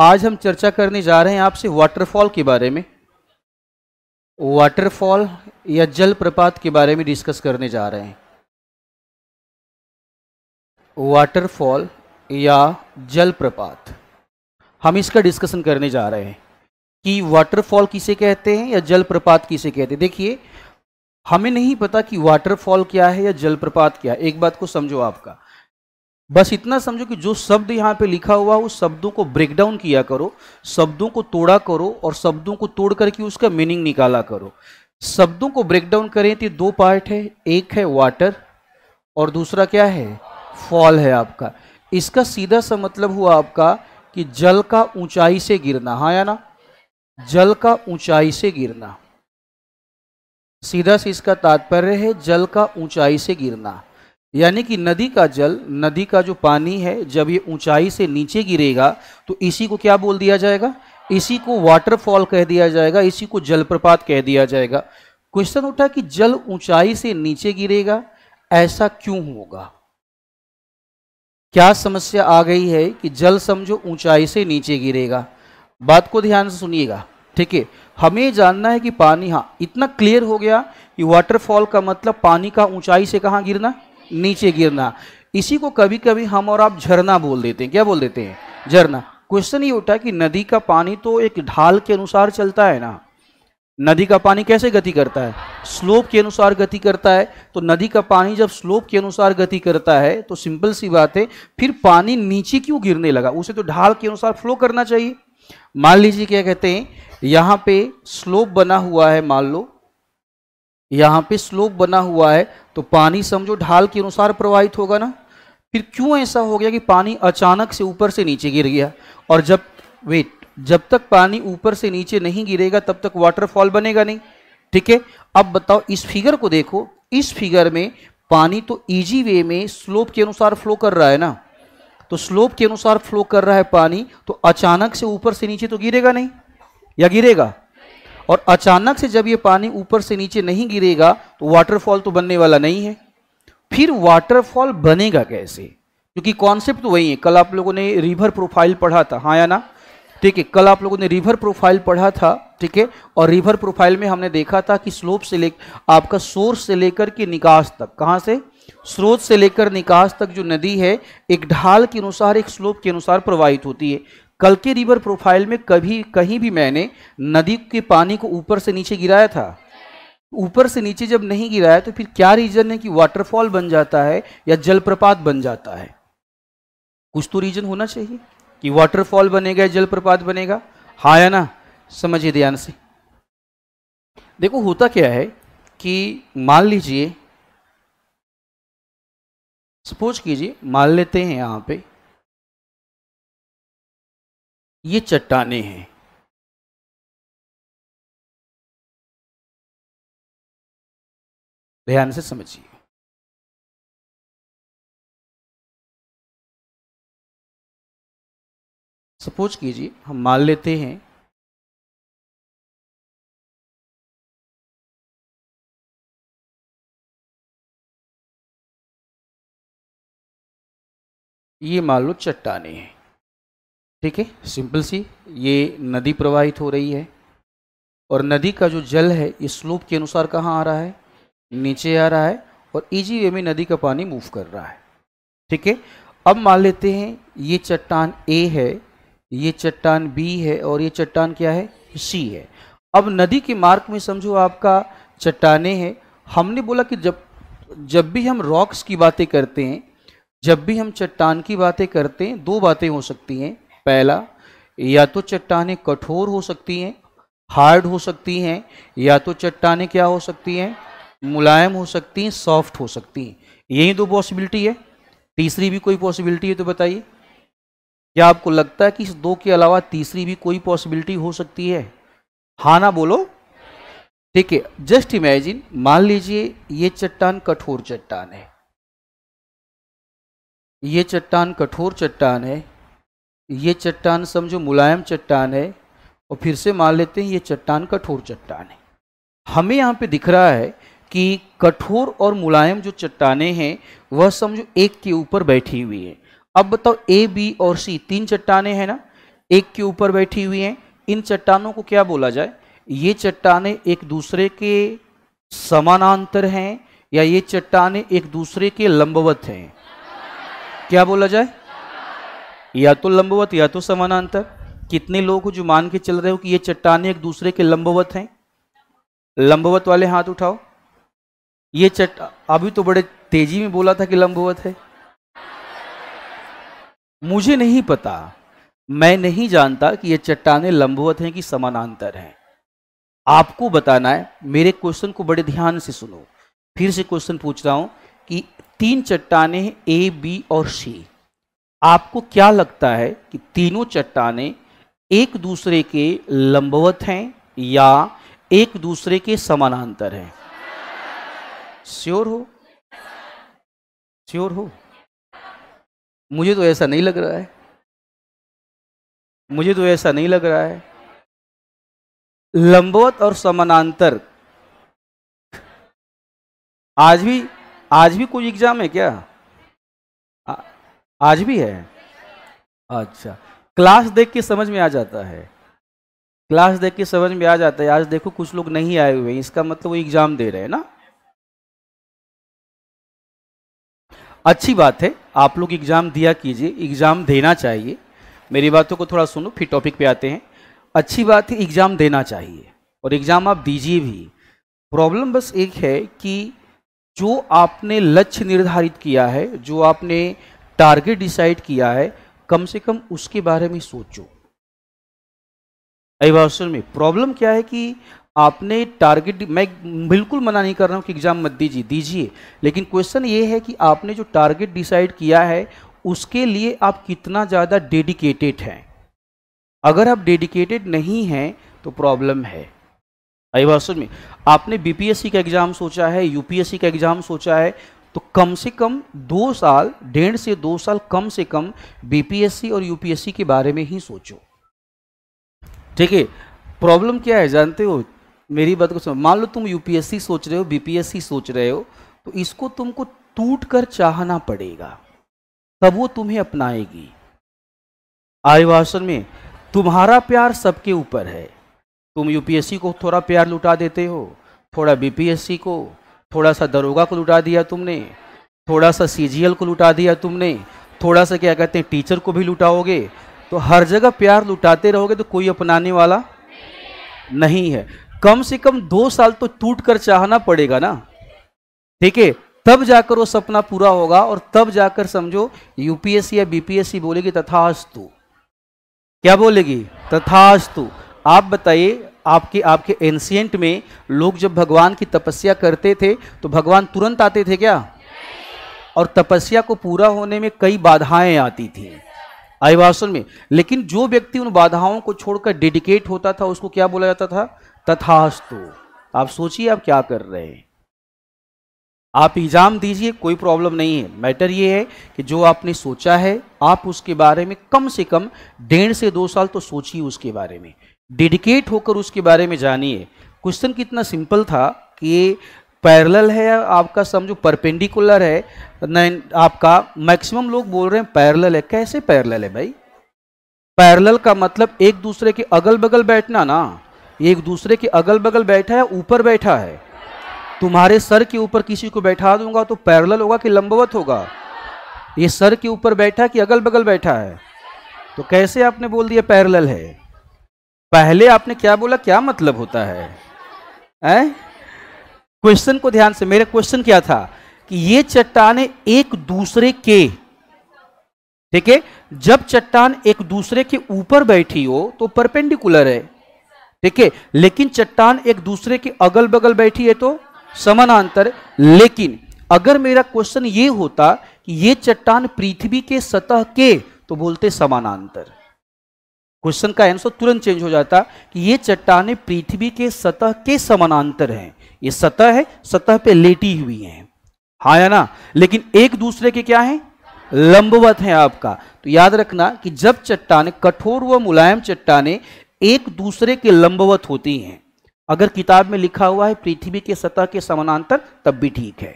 आज हम चर्चा करने जा रहे हैं आपसे वाटरफॉल के बारे में वाटरफॉल या जल प्रपात के बारे में डिस्कस करने जा रहे हैं वाटरफॉल या जल प्रपात हम इसका डिस्कशन करने जा रहे हैं कि वाटरफॉल किसे कहते हैं या जल प्रपात किसे कहते हैं देखिए हमें नहीं पता कि वाटरफॉल क्या है या जलप्रपात क्या है एक बात को समझो आपका बस इतना समझो कि जो शब्द यहाँ पे लिखा हुआ उस शब्दों को ब्रेक डाउन किया करो शब्दों को तोड़ा करो और शब्दों को तोड़ करके उसका मीनिंग निकाला करो शब्दों को ब्रेक डाउन करें तो दो पार्ट है एक है वाटर और दूसरा क्या है फॉल है आपका इसका सीधा सा मतलब हुआ आपका कि जल का ऊंचाई से गिरना हाँ या ना जल का ऊंचाई से गिरना सीधा से इसका तात्पर्य है जल का ऊंचाई से गिरना यानी कि नदी का जल नदी का जो पानी है जब ये ऊंचाई से नीचे गिरेगा तो इसी को क्या बोल दिया जाएगा इसी को वाटरफॉल कह दिया जाएगा इसी को जलप्रपात कह दिया जाएगा क्वेश्चन उठा कि जल ऊंचाई से नीचे गिरेगा ऐसा क्यों होगा क्या समस्या आ गई है कि जल समझो ऊंचाई से नीचे गिरेगा बात को ध्यान से सुनिएगा ठीक है हमें जानना है कि पानी हाँ इतना क्लियर हो गया कि वाटरफॉल का मतलब पानी का ऊंचाई से कहाँ गिरना नीचे गिरना इसी को कभी कभी हम और आप झरना बोल देते हैं क्या बोल देते हैं झरना क्वेश्चन ये उठा कि नदी का पानी तो एक ढाल के अनुसार चलता है ना नदी का पानी कैसे गति करता है स्लोप के अनुसार गति करता है तो नदी का पानी जब स्लोप के अनुसार गति करता है तो सिंपल सी बात है फिर पानी नीचे क्यों गिरने लगा उसे तो ढाल के अनुसार फ्लो करना चाहिए मान लीजिए क्या कहते हैं यहाँ पे स्लोप बना हुआ है मान लो यहाँ पे स्लोप बना हुआ है तो पानी समझो ढाल के अनुसार प्रवाहित होगा ना फिर क्यों ऐसा हो गया कि पानी अचानक से ऊपर से नीचे गिर गया और जब वेट जब तक पानी ऊपर से नीचे नहीं गिरेगा तब तक वाटरफॉल बनेगा नहीं ठीक है अब बताओ इस फिगर को देखो इस फिगर में पानी तो इजी वे में स्लोप के अनुसार फ्लो कर रहा है ना तो स्लोप के अनुसार फ्लो कर रहा है पानी तो अचानक से ऊपर से नीचे तो गिरेगा नहीं या गिरेगा और अचानक से जब ये पानी ऊपर से नीचे नहीं गिरेगा तो वाटरफॉल तो बनने वाला नहीं है फिर वाटरफॉल बनेगा कैसे क्योंकि कॉन्सेप्ट तो वही है कल आप लोगों ने रिवर प्रोफाइल पढ़ा था हाँ या ना ठीक है कल आप लोगों ने रिवर प्रोफाइल पढ़ा था ठीक है और रिवर प्रोफाइल में हमने देखा था कि स्लोप से ले आपका सोर्स से लेकर के निकास तक कहाँ से स्रोत से लेकर निकास तक जो नदी है एक ढाल के अनुसार एक स्लोप के अनुसार प्रवाहित होती है कल के रिवर प्रोफाइल में कभी कहीं भी मैंने नदी के पानी को ऊपर से नीचे गिराया था ऊपर से नीचे जब नहीं गिराया तो फिर क्या रीजन है कि वाटरफॉल बन जाता है या जलप्रपात बन जाता है कुछ तो रीजन होना चाहिए कि वाटरफॉल बनेगा या जलप्रपात बनेगा हा या ना समझिए ध्यान से देखो होता क्या है कि मान लीजिए सपोज कीजिए मान लेते हैं यहां पे ये चट्टाने हैं ध्यान से समझिए सपोज कीजिए हम मान लेते हैं ये मान लो चट्टाने हैं ठीक है सिंपल सी ये नदी प्रवाहित हो रही है और नदी का जो जल है ये स्लोप के अनुसार कहाँ आ रहा है नीचे आ रहा है और इजी वे में नदी का पानी मूव कर रहा है ठीक है अब मान लेते हैं ये चट्टान ए है ये चट्टान बी है और ये चट्टान क्या है सी है अब नदी के मार्ग में समझो आपका चट्टाने हैं हमने बोला कि जब जब भी हम रॉक्स की बातें करते हैं जब भी हम चट्टान की बातें करते हैं दो बातें हो सकती हैं पहला या तो चट्टाने कठोर हो सकती हैं हार्ड हो सकती हैं या तो चट्टाने क्या हो सकती हैं मुलायम हो सकती हैं सॉफ्ट हो सकती हैं यही दो पॉसिबिलिटी है तीसरी भी कोई पॉसिबिलिटी है तो बताइए क्या आपको लगता है कि इस दो के अलावा तीसरी भी कोई पॉसिबिलिटी हो सकती है हाँ ना बोलो ठीक है जस्ट इमेजिन मान लीजिए ये चट्टान कठोर चट्टान है ये चट्टान कठोर चट्टान है ये चट्टान समझो मुलायम चट्टान है और फिर से मान लेते हैं ये चट्टान कठोर चट्टान है हमें यहाँ पे दिख रहा है कि कठोर और मुलायम जो चट्टाने हैं वह समझो एक के ऊपर बैठी हुई है अब बताओ ए बी और सी तीन चट्टाने हैं ना एक के ऊपर बैठी हुई हैं इन चट्टानों को क्या बोला जाए ये चट्टाने एक दूसरे के समानांतर हैं या ये चट्टाने एक दूसरे के लंबवत हैं क्या बोला जाए या तो लंबवत या तो समानांतर कितने लोग हो जो मान के चल रहे हो कि ये चट्टाने एक दूसरे के लंबवत हैं लंबवत वाले हाथ उठाओ ये चट अभी तो बड़े तेजी में बोला था कि लंबवत है मुझे नहीं पता मैं नहीं जानता कि ये चट्टाने लंबवत हैं कि समानांतर हैं आपको बताना है मेरे क्वेश्चन को बड़े ध्यान से सुनो फिर से क्वेश्चन पूछ रहा हूं कि तीन चट्टाने हैं ए बी और सी आपको क्या लगता है कि तीनों चट्टाने एक दूसरे के लंबवत हैं या एक दूसरे के समानांतर हैं श्योर हो श्योर हो मुझे तो ऐसा नहीं लग रहा है मुझे तो ऐसा नहीं लग रहा है लंबवत और समानांतर आज भी आज भी कोई एग्जाम है क्या आज भी है अच्छा क्लास देख के समझ में आ जाता है क्लास देख के समझ में आ जाता है आज देखो कुछ लोग नहीं आए हुए इसका मतलब वो एग्जाम दे रहे हैं ना अच्छी बात है आप लोग एग्जाम दिया कीजिए एग्जाम देना चाहिए मेरी बातों को थोड़ा सुनो फिर टॉपिक पे आते हैं अच्छी बात है एग्ज़ाम देना चाहिए और एग्ज़ाम आप दीजिए भी प्रॉब्लम बस एक है कि जो आपने लक्ष्य निर्धारित किया है जो आपने टारगेट डिसाइड किया है कम से कम उसके बारे में सोचो अभिभाषण में प्रॉब्लम क्या है कि आपने टारगेट मैं बिल्कुल मना नहीं कर रहा हूँ कि एग्ज़ाम मत दीजिए दीजिए लेकिन क्वेश्चन ये है कि आपने जो टारगेट डिसाइड किया है उसके लिए आप कितना ज़्यादा डेडिकेटेड हैं अगर आप डेडिकेटेड नहीं हैं तो प्रॉब्लम है अभिभाषण में आपने बीपीएससी का एग्ज़ाम सोचा है यूपीएससी का एग्ज़ाम सोचा है तो कम से कम दो साल डेढ़ से दो साल कम से कम बीपीएससी और यूपीएससी के बारे में ही सोचो ठीक है प्रॉब्लम क्या है जानते हो मेरी बात को समझ मान लो तुम यूपीएससी सोच रहे हो बीपीएससी सोच रहे हो तो इसको तुमको टूट कर चाहना पड़ेगा तब वो तुम्हें अपनाएगी आयुवासन में तुम्हारा प्यार सबके ऊपर है तुम यूपीएससी को थोड़ा प्यार लुटा देते हो थोड़ा बीपीएससी को थोड़ा सा दरोगा को लुटा दिया तुमने थोड़ा सा सी को लुटा दिया तुमने थोड़ा सा क्या कहते हैं टीचर को भी लुटाओगे तो हर जगह प्यार लुटाते रहोगे तो कोई अपनाने वाला नहीं है कम से कम दो साल तो टूट कर चाहना पड़ेगा ना ठीक है तब जाकर वो सपना पूरा होगा और तब जाकर समझो यूपीएससी या बीपीएससी बोलेगी तथास्तु क्या बोलेगी तथास्तु आप बताइए आपके आपके एंशियंट में लोग जब भगवान की तपस्या करते थे तो भगवान तुरंत आते थे क्या और तपस्या को पूरा होने में कई बाधाएं आती थी आयवासन में लेकिन जो व्यक्ति उन बाधाओं को छोड़कर डेडिकेट होता था उसको क्या बोला जाता था तथास्तु आप सोचिए आप क्या कर रहे हैं आप एग्ज़ाम दीजिए कोई प्रॉब्लम नहीं है मैटर ये है कि जो आपने सोचा है आप उसके बारे में कम से कम डेढ़ से दो साल तो सोचिए उसके बारे में डेडिकेट होकर उसके बारे में जानिए क्वेश्चन कितना सिंपल था कि पैरेलल है आपका समझो परपेंडिकुलर है नाइन आपका मैक्सिमम लोग बोल रहे हैं पैरेलल है कैसे पैरेलल है भाई पैरेलल का मतलब एक दूसरे के अगल बगल बैठना ना एक दूसरे के अगल बगल बैठा है ऊपर बैठा है तुम्हारे सर के ऊपर किसी को बैठा दूंगा तो पैरेलल होगा कि लंबवत होगा ये सर के ऊपर बैठा कि अगल बगल बैठा है तो कैसे आपने बोल दिया पैरेलल है पहले आपने क्या बोला क्या मतलब होता है क्वेश्चन को ध्यान से मेरा क्वेश्चन क्या था कि ये चट्टाने एक दूसरे के ठीक है जब चट्टान एक दूसरे के ऊपर बैठी हो तो परपेंडिकुलर है ठीक है लेकिन चट्टान एक दूसरे के अगल बगल बैठी है तो समानांतर लेकिन अगर मेरा क्वेश्चन ये होता कि ये चट्टान पृथ्वी के सतह के तो बोलते समानांतर क्वेश्चन का आंसर तुरंत चेंज हो जाता कि ये चट्टाने पृथ्वी के सतह के समानांतर हैं ये सतह है सतह पे लेटी हुई हैं हाँ या ना लेकिन एक दूसरे के क्या हैं लंबवत हैं आपका तो याद रखना कि जब चट्टाने कठोर व मुलायम चट्टाने एक दूसरे के लंबवत होती हैं अगर किताब में लिखा हुआ है पृथ्वी के सतह के समानांतर तब भी ठीक है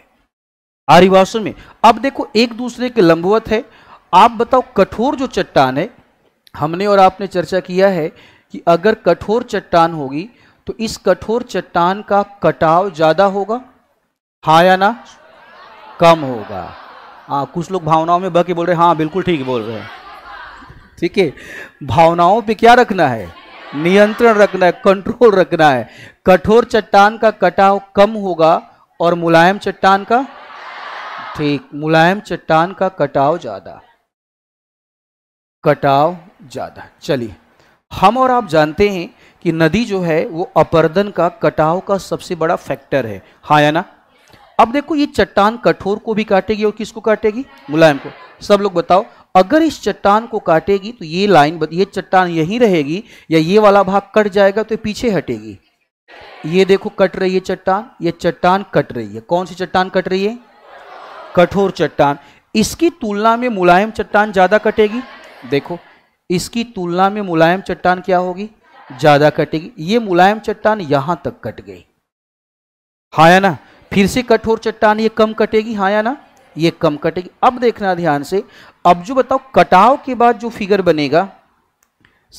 आरिवासों में अब देखो एक दूसरे के लंबवत है आप बताओ कठोर जो चट्टान है हमने और आपने चर्चा किया है कि अगर कठोर चट्टान होगी तो इस कठोर चट्टान का कटाव ज़्यादा होगा हाँ या ना कम होगा हाँ कुछ लोग भावनाओं में बह के बोल रहे हैं हाँ बिल्कुल ठीक बोल रहे हैं ठीक है भावनाओं पे क्या रखना है नियंत्रण रखना है कंट्रोल रखना है कठोर चट्टान का कटाव कम होगा और मुलायम चट्टान का ठीक मुलायम चट्टान का कटाव ज़्यादा कटाव ज़्यादा चलिए हम और आप जानते हैं कि नदी जो है वो अपर्दन का कटाव का सबसे बड़ा फैक्टर है हाँ या ना अब देखो ये चट्टान कठोर को भी काटेगी और किसको काटेगी मुलायम को सब लोग बताओ अगर इस चट्टान को काटेगी तो ये लाइन ये चट्टान यहीं रहेगी या ये वाला भाग कट जाएगा तो पीछे हटेगी ये देखो कट रही है चट्टान ये चट्टान कट रही है कौन सी चट्टान कट रही है कठोर चट्टान इसकी तुलना में मुलायम चट्टान ज़्यादा कटेगी देखो इसकी तुलना में मुलायम चट्टान क्या होगी ज़्यादा कटेगी ये मुलायम चट्टान यहां तक कट गई हाँ या ना फिर से कठोर चट्टान ये कम कटेगी हाँ या ना ये कम कटेगी अब देखना ध्यान से अब जो बताओ कटाव के बाद जो फिगर बनेगा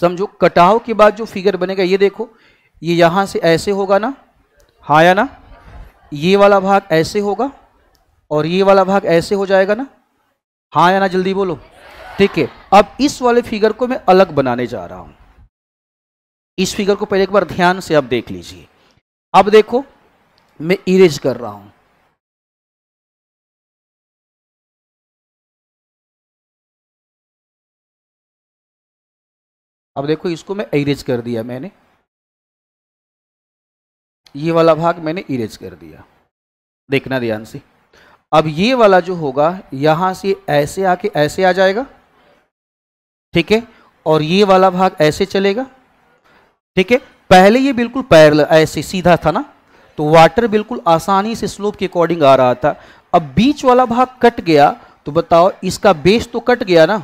समझो कटाव के बाद जो फिगर बनेगा ये देखो ये यहां से ऐसे होगा ना हाँ या ना ये वाला भाग ऐसे होगा और ये वाला भाग ऐसे हो जाएगा ना हाँ या ना जल्दी बोलो ठीक है अब इस वाले फिगर को मैं अलग बनाने जा रहा हूं इस फिगर को पहले एक बार ध्यान से आप देख लीजिए अब देखो मैं इरेज कर रहा हूं अब देखो इसको मैं इरेज कर दिया मैंने ये वाला भाग मैंने इरेज कर दिया देखना ध्यान से अब ये वाला जो होगा यहां से ऐसे आके ऐसे आ जाएगा ठीक है और ये वाला भाग ऐसे चलेगा ठीक है पहले ये बिल्कुल पैरल ऐसे सीधा था ना तो वाटर बिल्कुल आसानी से स्लोप के अकॉर्डिंग आ रहा था अब बीच वाला भाग कट गया तो बताओ इसका बेस तो कट गया ना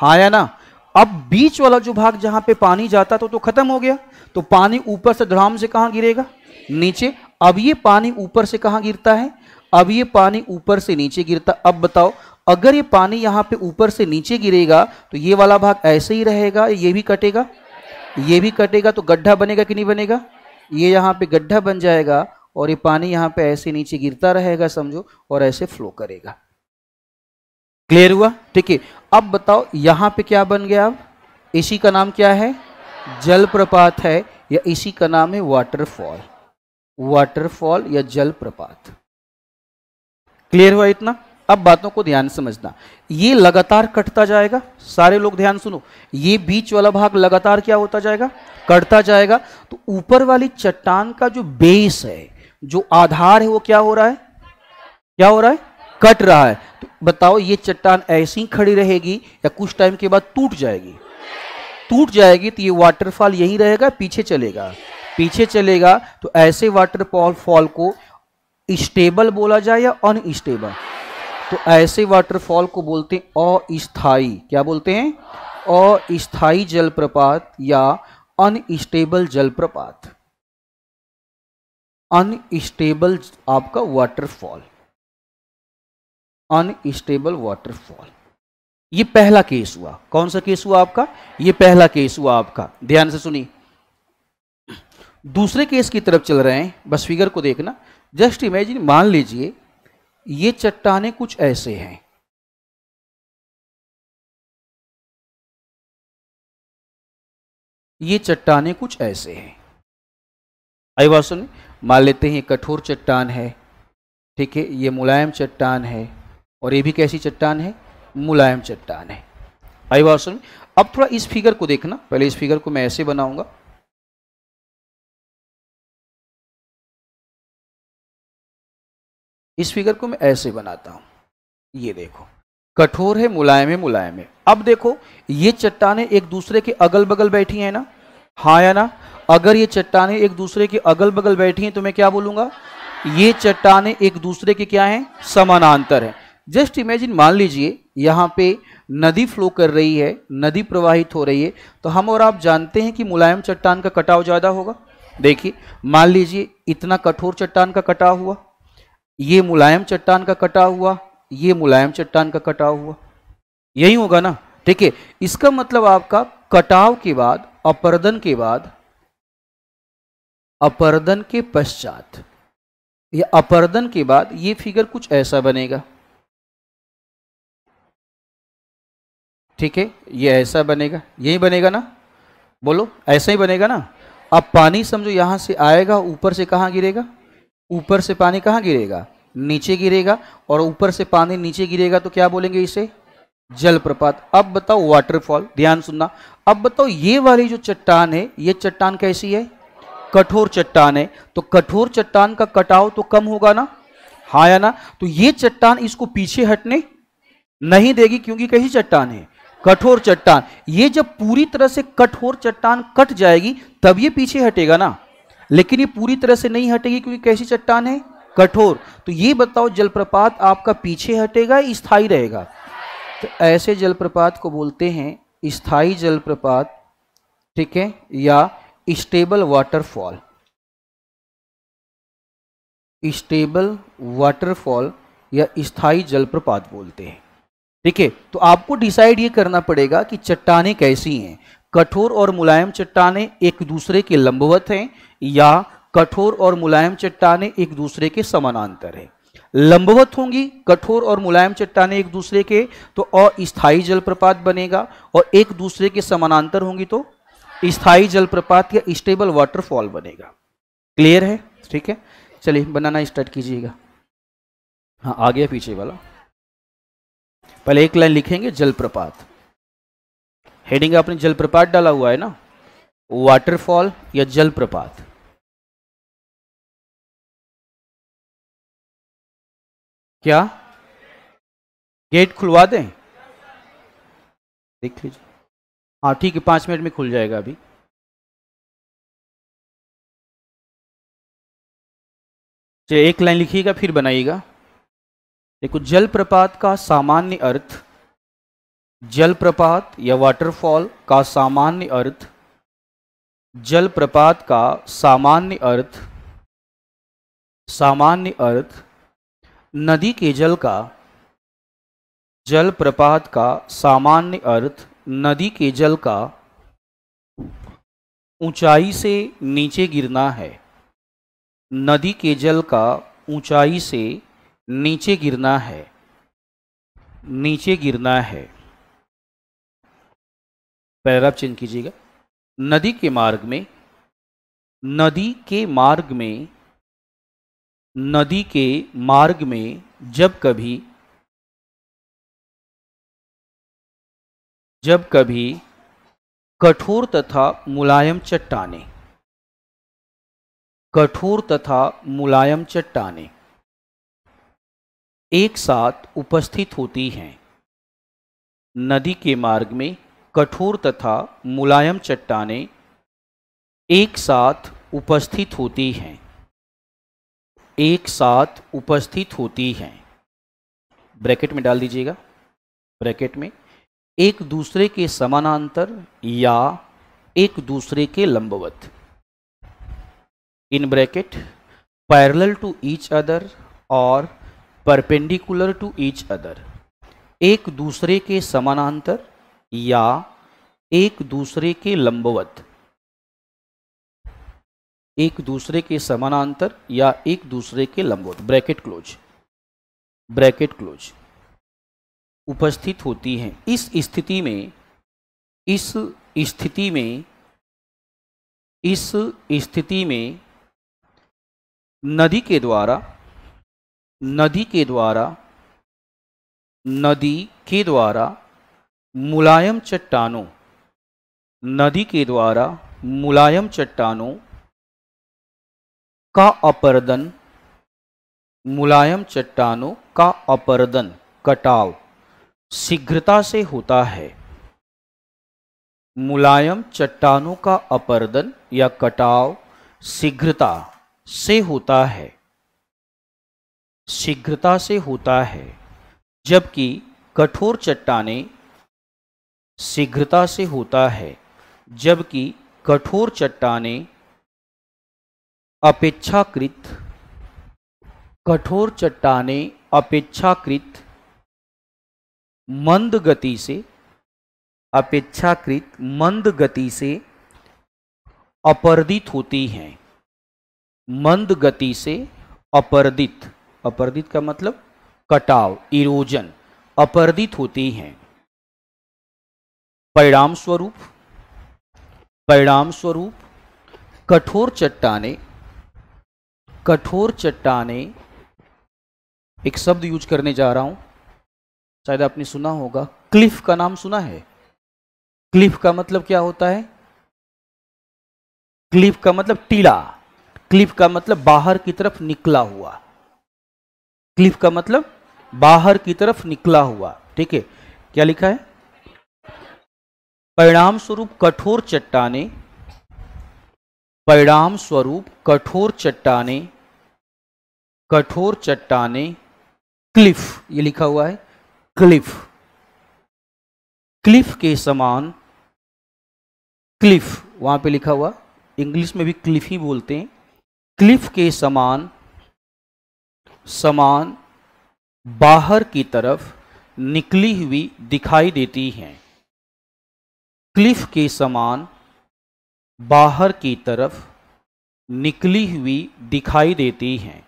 हाँ या ना अब बीच वाला जो भाग जहां पे पानी जाता था तो खत्म हो गया तो पानी ऊपर से ध्राम से कहाँ गिरेगा नीचे अब ये पानी ऊपर से कहाँ गिरता है अब ये पानी ऊपर से नीचे गिरता अब बताओ अगर ये पानी यहाँ पे ऊपर से नीचे गिरेगा तो ये वाला भाग ऐसे ही रहेगा ये भी कटेगा ये भी कटेगा तो गड्ढा बनेगा कि नहीं बनेगा ये यहाँ पे गड्ढा बन जाएगा और ये पानी यहाँ पे ऐसे नीचे गिरता रहेगा समझो और ऐसे फ्लो करेगा क्लियर हुआ ठीक है अब बताओ यहाँ पे क्या बन गया अब इसी का नाम क्या है जलप्रपात है या इसी का नाम है वाटरफॉल वाटरफॉल या जलप्रपात क्लियर हुआ इतना अब बातों को ध्यान समझना ये लगातार कटता जाएगा सारे लोग ध्यान सुनो ये बीच वाला भाग लगातार क्या होता जाएगा कटता जाएगा तो ऊपर वाली चट्टान का जो बेस है जो आधार है वो क्या हो रहा है क्या हो रहा है कट रहा है तो बताओ ये चट्टान ऐसी ही खड़ी रहेगी या कुछ टाइम के बाद टूट जाएगी टूट जाएगी तो ये वाटरफॉल यही रहेगा पीछे चलेगा पीछे चलेगा तो ऐसे वाटरफॉल फॉल को स्टेबल बोला जाए या अनस्टेबल तो ऐसे वाटरफॉल को बोलते हैं अस्थाई क्या बोलते हैं अस्थाई जलप्रपात या अनस्टेबल जलप्रपात अनस्टेबल आपका वाटरफॉल अनस्टेबल वाटरफॉल ये पहला केस हुआ कौन सा केस हुआ आपका ये पहला केस हुआ आपका ध्यान से सुनिए दूसरे केस की तरफ चल रहे हैं बस फिगर को देखना जस्ट इमेजिन मान लीजिए ये चट्टाने कुछ ऐसे हैं ये चट्टाने कुछ ऐसे हैं आई बात सुन मान लेते हैं कठोर चट्टान है ठीक है ये मुलायम चट्टान है और ये भी कैसी चट्टान है मुलायम चट्टान है आई बात सुन अब थोड़ा इस फिगर को देखना पहले इस फिगर को मैं ऐसे बनाऊंगा इस फिगर को मैं ऐसे बनाता हूँ ये देखो कठोर है मुलायम है मुलायम है अब देखो ये चट्टाने एक दूसरे के अगल बगल बैठी हैं ना हाँ या ना अगर ये चट्टाने एक दूसरे के अगल बगल बैठी हैं तो मैं क्या बोलूँगा ये चट्टाने एक दूसरे के क्या हैं समानांतर हैं जस्ट इमेजिन मान लीजिए यहाँ पे नदी फ्लो कर रही है नदी प्रवाहित हो रही है तो हम और आप जानते हैं कि मुलायम चट्टान का कटाव ज़्यादा होगा देखिए मान लीजिए इतना कठोर चट्टान का कटाव हुआ ये मुलायम चट्टान का कटा हुआ ये मुलायम चट्टान का कटाव हुआ यही होगा ना ठीक है इसका मतलब आपका कटाव के बाद अपर्दन के बाद अपर्दन के पश्चात या अपर्दन के बाद ये फिगर कुछ ऐसा बनेगा ठीक है ये ऐसा बनेगा यही बनेगा ना बोलो ऐसा ही बनेगा ना अब पानी समझो यहां से आएगा ऊपर से कहां गिरेगा ऊपर से पानी कहाँ गिरेगा नीचे गिरेगा और ऊपर से पानी नीचे गिरेगा तो क्या बोलेंगे इसे जलप्रपात अब बताओ वाटरफॉल ध्यान सुनना अब बताओ ये वाली जो चट्टान है ये चट्टान कैसी है कठोर चट्टान है तो कठोर चट्टान का कटाव तो कम होगा ना हाँ या ना तो ये चट्टान इसको पीछे हटने नहीं देगी क्योंकि कैसी चट्टान है कठोर चट्टान ये जब पूरी तरह से कठोर चट्टान कट जाएगी तब ये पीछे हटेगा ना लेकिन ये पूरी तरह से नहीं हटेगी क्योंकि कैसी चट्टान है कठोर तो ये बताओ जलप्रपात आपका पीछे हटेगा स्थायी रहेगा तो ऐसे जलप्रपात को बोलते हैं स्थायी जलप्रपात ठीक है या स्टेबल वाटरफॉल स्टेबल वाटरफॉल या स्थायी जलप्रपात बोलते हैं ठीक है तो आपको डिसाइड ये करना पड़ेगा कि चट्टाने कैसी हैं कठोर और मुलायम चट्टाने एक दूसरे के लंबवत हैं या कठोर और मुलायम चट्टाने एक दूसरे के समानांतर हैं लंबवत होंगी कठोर और मुलायम चट्टाने एक दूसरे के तो अस्थायी जलप्रपात बनेगा और एक दूसरे के समानांतर होंगी तो स्थायी जलप्रपात या स्टेबल वाटरफॉल बनेगा क्लियर है ठीक है चलिए बनाना स्टार्ट कीजिएगा हाँ आ गया पीछे वाला पहले एक लाइन लिखेंगे जलप्रपात हेडिंग आपने जलप्रपात डाला हुआ है ना वाटरफॉल या जलप्रपात क्या गेट खुलवा दें देख लीजिए हाँ ठीक है पांच मिनट में खुल जाएगा अभी एक लाइन लिखिएगा फिर बनाइएगा देखो जलप्रपात का सामान्य अर्थ जलप्रपात या वाटरफॉल का सामान्य अर्थ जलप्रपात का सामान्य अर्थ सामान्य अर्थ नदी के जल का जलप्रपात का सामान्य अर्थ नदी के जल का ऊंचाई से नीचे गिरना है नदी के जल का ऊंचाई से नीचे गिरना है नीचे गिरना है पैराग्राफ चेंज कीजिएगा नदी के मार्ग में नदी के मार्ग में नदी के मार्ग में जब कभी जब कभी कठोर तथा मुलायम चट्टाने कठोर तथा मुलायम चट्टाने एक साथ उपस्थित होती हैं नदी के मार्ग में कठोर तथा मुलायम चट्टाने एक साथ उपस्थित होती हैं एक साथ उपस्थित होती हैं ब्रैकेट में डाल दीजिएगा ब्रैकेट में एक दूसरे के समानांतर या एक दूसरे के लंबवत in bracket parallel to each other और परपेंडिकुलर टू ईच अदर एक दूसरे के समानांतर या एक दूसरे के लंबवत एक दूसरे के समानांतर या एक दूसरे के लंबवत ब्रैकेट क्लोज ब्रैकेट क्लोज उपस्थित होती हैं इस स्थिति में इस स्थिति में इस स्थिति में नदी के द्वारा नदी के द्वारा नदी के द्वारा मुलायम चट्टानों नदी के द्वारा मुलायम चट्टानों का अपरदन मुलायम चट्टानों का अपर्दन कटाव शीघ्रता से होता है मुलायम चट्टानों का अपर्दन या कटाव शीघ्रता से होता है शीघ्रता से होता है जबकि कठोर चट्टाने शीघ्रता से होता है जबकि कठोर चट्टाने अपेक्षाकृत कठोर चट्टाने अपेक्षाकृत मंद गति से अपेक्षाकृत मंद गति से अपर्दित होती हैं मंद गति से अपर्दित अपर्दित का मतलब कटाव इरोजन अपर्दित होती हैं परिणाम स्वरूप परिणाम स्वरूप कठोर चट्टाने कठोर चट्टाने एक शब्द यूज करने जा रहा हूं शायद आपने सुना होगा क्लिफ का नाम सुना है क्लिफ का मतलब क्या होता है क्लिफ का मतलब टीला क्लिफ का मतलब बाहर की तरफ निकला हुआ क्लिफ का मतलब बाहर की तरफ निकला हुआ ठीक है क्या लिखा है परिणाम स्वरूप कठोर चट्टाने परिणाम स्वरूप कठोर चट्टाने कठोर चट्टाने क्लिफ ये लिखा हुआ है क्लिफ क्लिफ के समान क्लिफ वहां पे लिखा हुआ इंग्लिश में भी क्लिफ ही बोलते हैं क्लिफ के समान समान बाहर की तरफ निकली हुई दिखाई देती हैं क्लिफ के समान बाहर की तरफ निकली हुई दिखाई देती हैं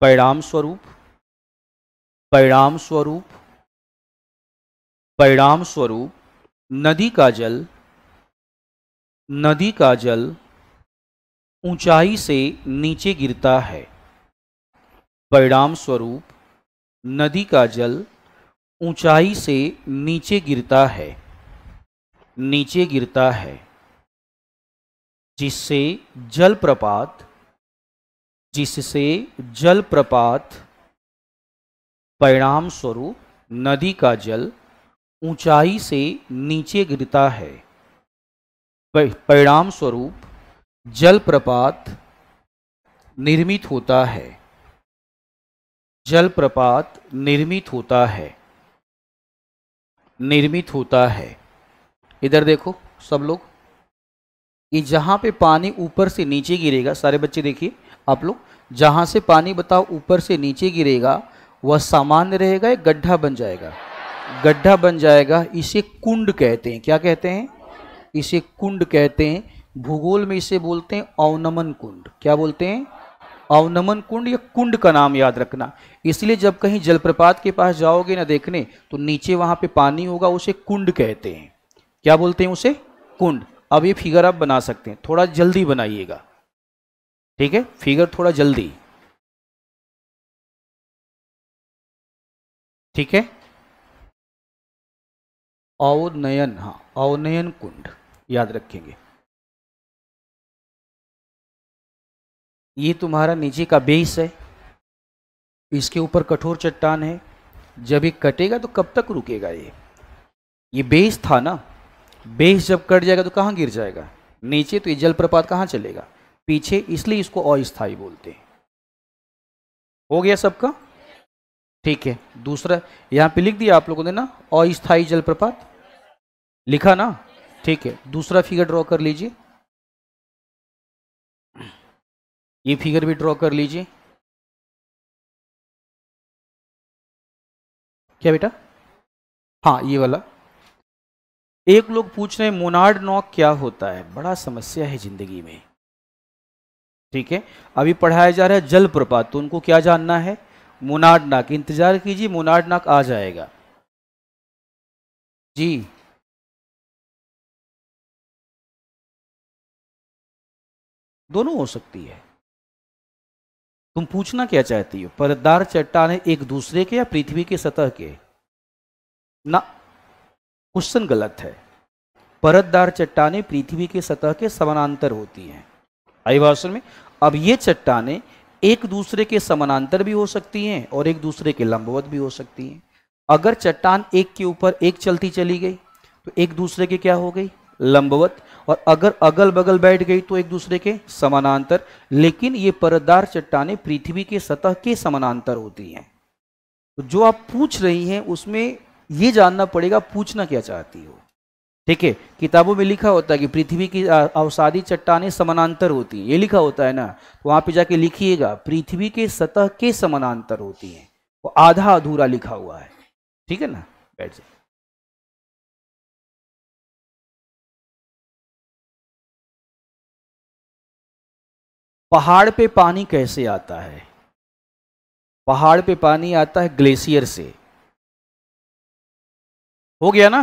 परिणाम स्वरूप परिणाम स्वरूप परिणाम स्वरूप नदी का जल नदी का जल ऊंचाई से नीचे गिरता है परिणाम स्वरूप नदी का जल ऊंचाई से नीचे गिरता है नीचे गिरता है जिससे जलप्रपात जिससे जलप्रपात परिणाम स्वरूप नदी का जल ऊंचाई से नीचे गिरता है परिणाम स्वरूप जलप्रपात निर्मित होता है जलप्रपात निर्मित होता है निर्मित होता है इधर देखो सब लोग ये जहाँ पे पानी ऊपर से नीचे गिरेगा सारे बच्चे देखिए आप लोग जहाँ से पानी बताओ ऊपर से नीचे गिरेगा वह सामान्य रहेगा एक गड्ढा बन जाएगा गड्ढा बन जाएगा इसे कुंड कहते हैं क्या कहते हैं इसे कुंड कहते हैं भूगोल में इसे बोलते हैं अवनमन कुंड क्या बोलते हैं अवनमन कुंड या कुंड का नाम याद रखना इसलिए जब कहीं जलप्रपात के पास जाओगे ना देखने तो नीचे वहां पे पानी होगा उसे कुंड कहते हैं क्या बोलते हैं उसे कुंड अब ये फिगर आप बना सकते हैं थोड़ा जल्दी बनाइएगा ठीक है फिगर थोड़ा जल्दी ठीक है अवनयन हाँ अवनयन कुंड याद रखेंगे ये तुम्हारा नीचे का बेस है इसके ऊपर कठोर चट्टान है जब ये कटेगा तो कब तक रुकेगा ये ये बेस था ना बेस जब कट जाएगा तो कहाँ गिर जाएगा नीचे तो ये जलप्रपात कहाँ चलेगा पीछे इसलिए इसको अस्थायी बोलते हैं हो गया सबका ठीक है दूसरा यहाँ पे लिख दिया आप लोगों ने ना अस्थायी जलप्रपात लिखा ना ठीक है दूसरा फिगर ड्रॉ कर लीजिए ये फिगर भी ड्रॉ कर लीजिए क्या बेटा हाँ ये वाला एक लोग पूछ रहे हैं मोनार्ड नॉक क्या होता है बड़ा समस्या है जिंदगी में ठीक है अभी पढ़ाया जा रहा है जल प्रपात तो उनको क्या जानना है मोनार्ड नाक इंतजार कीजिए मोनार्ड नाक आ जाएगा जी दोनों हो सकती है तुम पूछना क्या चाहती हो परदार चट्टान एक दूसरे के या पृथ्वी के सतह के ना क्वेश्चन गलत है परतदार चट्टाने पृथ्वी के सतह के समानांतर होती हैं अभिभाषण में अब ये चट्टाने एक दूसरे के समानांतर भी हो सकती हैं और एक दूसरे के लंबवत भी हो सकती हैं अगर चट्टान एक के ऊपर एक चलती चली गई तो एक दूसरे के क्या हो गई लंबवत और अगर अगल बगल बैठ गई तो एक दूसरे के समानांतर लेकिन ये परतदार चट्टाने पृथ्वी के सतह के समानांतर होती हैं तो जो आप पूछ रही हैं उसमें ये जानना पड़ेगा पूछना क्या चाहती हो ठीक है किताबों में लिखा होता है कि पृथ्वी की अवसादी चट्टाने समानांतर होती हैं ये लिखा होता है ना तो वहाँ पे जाके लिखिएगा पृथ्वी के सतह के समानांतर होती हैं वो आधा अधूरा लिखा हुआ है ठीक है ना बैठ जाए पहाड़ पे पानी कैसे आता है पहाड़ पे पानी आता है ग्लेशियर से हो गया ना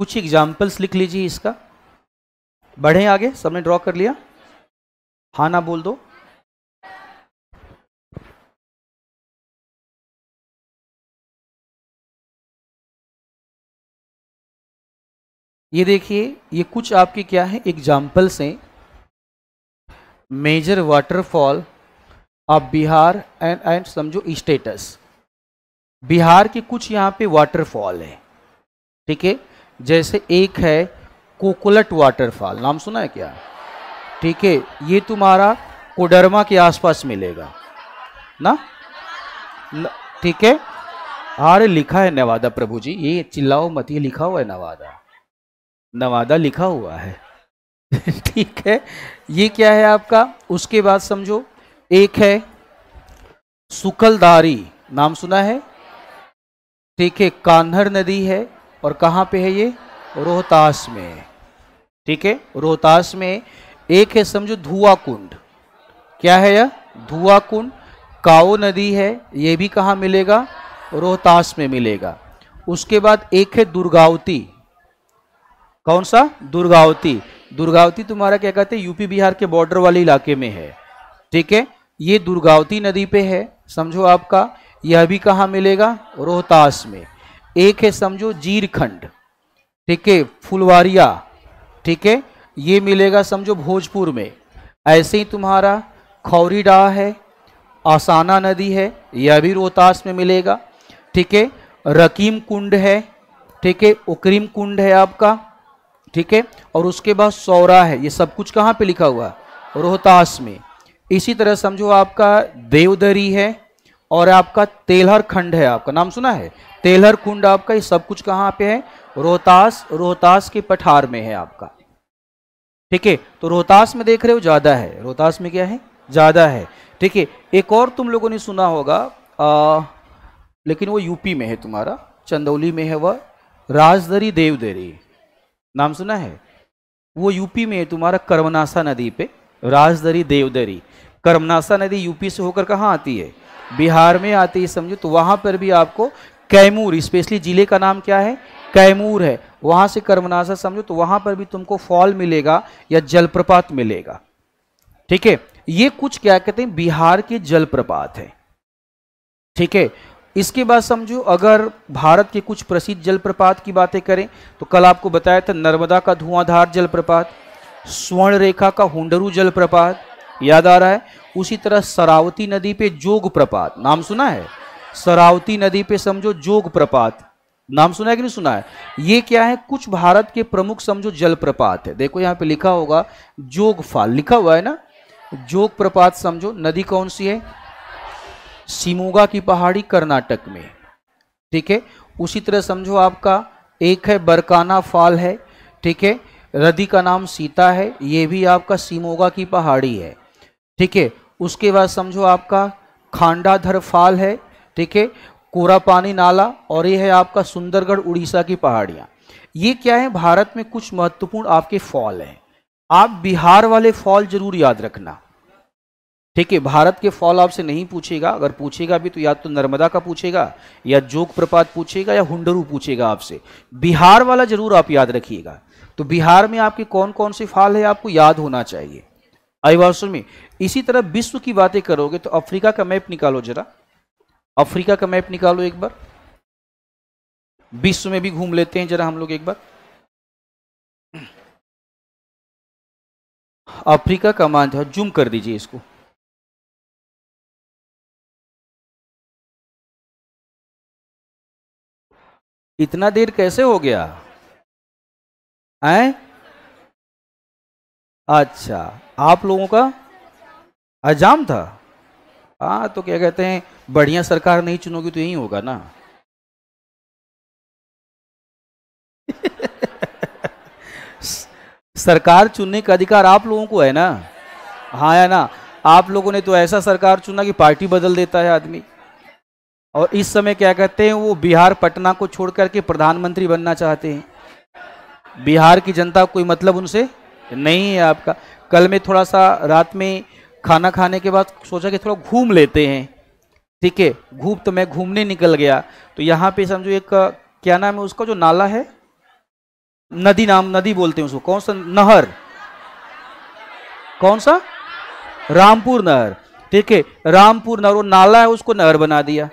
कुछ एग्जाम्पल्स लिख लीजिए इसका बढ़े आगे सबने ड्रॉ कर लिया हाँ ना बोल दो ये देखिए ये कुछ आपके क्या है एग्जाम्पल्स हैं major waterfall of Bihar and and समझो स्टेटस बिहार के कुछ यहाँ पे वाटरफॉल है ठीक है जैसे एक है कोकोलट वाटरफॉल नाम सुना है क्या ठीक है ये तुम्हारा कोडरमा के आसपास मिलेगा ना ठीक है अरे हाँ लिखा है नवादा प्रभु जी ये चिल्लाओ मत ये लिखा हुआ है नवादा नवादा लिखा हुआ है ठीक है ये क्या है आपका उसके बाद समझो एक है सुकलदारी नाम सुना है ठीक है कान्हर नदी है और कहाँ पे है ये रोहतास में ठीक है रोहतास में एक है समझो धुआ कुंड क्या है यह धुआ कुंड काओ नदी है ये भी कहाँ मिलेगा रोहतास में मिलेगा उसके बाद एक है दुर्गावती कौन सा दुर्गावती दुर्गावती तुम्हारा क्या कहते हैं यूपी बिहार के बॉर्डर वाले इलाके में है ठीक है ये दुर्गावती नदी पे है समझो आपका यह भी कहाँ मिलेगा रोहतास में एक है समझो जीरखंड ठीक है फुलवारिया ठीक है ये मिलेगा समझो भोजपुर में ऐसे ही तुम्हारा खौरीडा है आसाना नदी है यह भी रोहतास में मिलेगा ठीक है रकीम कुंड है ठीक है उकरीम कुंड है आपका ठीक है और उसके बाद सौरा है ये सब कुछ कहाँ पे लिखा हुआ रोहतास में इसी तरह समझो आपका देवदरी है और आपका तेलहर खंड है आपका नाम सुना है तेलहर कुंड आपका ये सब कुछ कहाँ पे है रोहतास रोहतास के पठार में है आपका ठीक है तो रोहतास में देख रहे हो ज़्यादा है रोहतास में क्या है ज़्यादा है ठीक है एक और तुम लोगों ने सुना होगा आ, लेकिन वो यूपी में है तुम्हारा चंदौली में है वह राजदरी देवदरी नाम सुना है वो यूपी में है तुम्हारा कर्मनासा नदी पे राजदरी देवदरी कर्मनासा नदी यूपी से होकर कहाँ आती है बिहार में आती है समझो तो वहाँ पर भी आपको कैमूर स्पेशली जिले का नाम क्या है कैमूर है वहाँ से कर्मनासा समझो तो वहाँ पर भी तुमको फॉल मिलेगा या जलप्रपात मिलेगा ठीक है ये कुछ क्या कहते हैं बिहार के जलप्रपात है ठीक है इसके बाद समझो अगर भारत के कुछ प्रसिद्ध जलप्रपात की बातें करें तो कल आपको बताया था नर्मदा का धुआंधार जलप्रपात स्वर्ण रेखा का हुडरू जलप्रपात याद आ रहा है उसी तरह सरावती नदी पे जोग प्रपात नाम सुना है सरावती नदी पे समझो जोग प्रपात नाम सुना है कि नहीं सुना है ये क्या है कुछ भारत के प्रमुख समझो जलप्रपात है देखो यहाँ पे लिखा होगा जोगफाल लिखा हुआ है ना जोग प्रपात समझो नदी कौन सी है सिमोगा की पहाड़ी कर्नाटक में ठीक है उसी तरह समझो आपका एक है बरकाना फॉल है ठीक है रदी का नाम सीता है ये भी आपका सिमोगा की पहाड़ी है ठीक है उसके बाद समझो आपका खांडाधर फॉल है ठीक है कोरापानी नाला और ये है आपका सुंदरगढ़ उड़ीसा की पहाड़ियाँ ये क्या है भारत में कुछ महत्वपूर्ण आपके फॉल हैं आप बिहार वाले फॉल जरूर याद रखना ठीक है भारत के फॉल आपसे नहीं पूछेगा अगर पूछेगा भी तो या तो नर्मदा का पूछेगा या जोग प्रपात पूछेगा या हुडरू पूछेगा आपसे बिहार वाला जरूर आप याद रखिएगा तो बिहार में आपके कौन कौन से फॉल है आपको याद होना चाहिए आई बात सुन इसी तरह विश्व की बातें करोगे तो अफ्रीका का मैप निकालो जरा अफ्रीका का मैप निकालो एक बार विश्व में भी घूम लेते हैं जरा हम लोग एक बार अफ्रीका का मान जूम कर दीजिए इसको इतना देर कैसे हो गया आए अच्छा आप लोगों का अजाम था हाँ तो क्या कहते हैं बढ़िया सरकार नहीं चुनोगी तो यही होगा ना सरकार चुनने का अधिकार आप लोगों को है ना हाँ है ना आप लोगों ने तो ऐसा सरकार चुना कि पार्टी बदल देता है आदमी और इस समय क्या कहते हैं वो बिहार पटना को छोड़ करके प्रधानमंत्री बनना चाहते हैं बिहार की जनता कोई मतलब उनसे नहीं है आपका कल में थोड़ा सा रात में खाना खाने के बाद सोचा कि थोड़ा घूम लेते हैं ठीक है घूम तो मैं घूमने निकल गया तो यहाँ पे समझो एक क्या नाम है उसका जो नाला है नदी नाम नदी बोलते हैं उसको कौन सा नहर कौन सा रामपुर नहर ठीक है रामपुर नहर वो नाला है उसको नहर बना दिया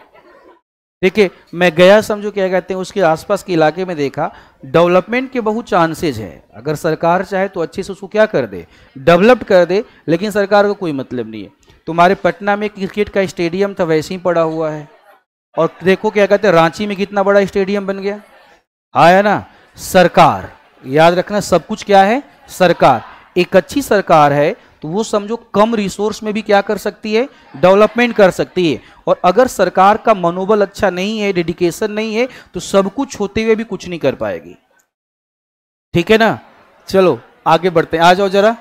देखिए मैं गया समझो क्या कहते हैं उसके आसपास के इलाके में देखा डेवलपमेंट के बहुत चांसेज है अगर सरकार चाहे तो अच्छे से उसको क्या कर दे डेवलप्ड कर दे लेकिन सरकार को कोई मतलब नहीं है तुम्हारे पटना में क्रिकेट का स्टेडियम था वैसे ही पड़ा हुआ है और देखो क्या कहते हैं रांची में कितना बड़ा स्टेडियम बन गया आया ना सरकार याद रखना सब कुछ क्या है सरकार एक अच्छी सरकार है तो वो समझो कम रिसोर्स में भी क्या कर सकती है डेवलपमेंट कर सकती है और अगर सरकार का मनोबल अच्छा नहीं है डेडिकेशन नहीं है तो सब कुछ होते हुए भी कुछ नहीं कर पाएगी ठीक है ना चलो आगे बढ़ते हैं आ जाओ जरा